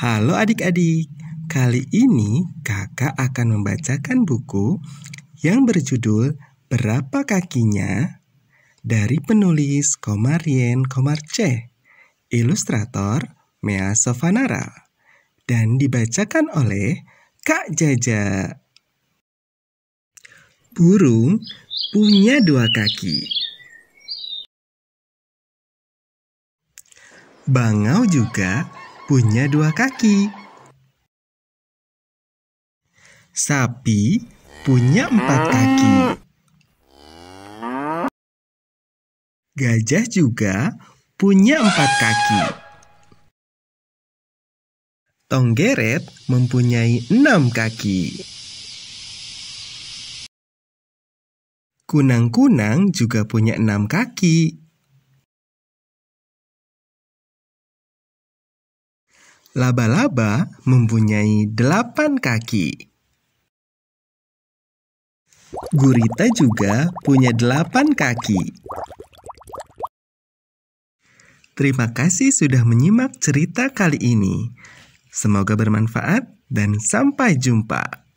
Halo adik-adik, kali ini kakak akan membacakan buku yang berjudul Berapa Kakinya dari penulis Komarien Komarce, ilustrator Mea Sofanara, dan dibacakan oleh Kak Jaja. Burung punya dua kaki. Bangau juga punya dua kaki. Sapi punya empat kaki. Gajah juga punya empat kaki. Tonggeret mempunyai enam kaki. Kunang-kunang juga punya enam kaki. Laba-laba mempunyai delapan kaki. Gurita juga punya delapan kaki. Terima kasih sudah menyimak cerita kali ini. Semoga bermanfaat, dan sampai jumpa.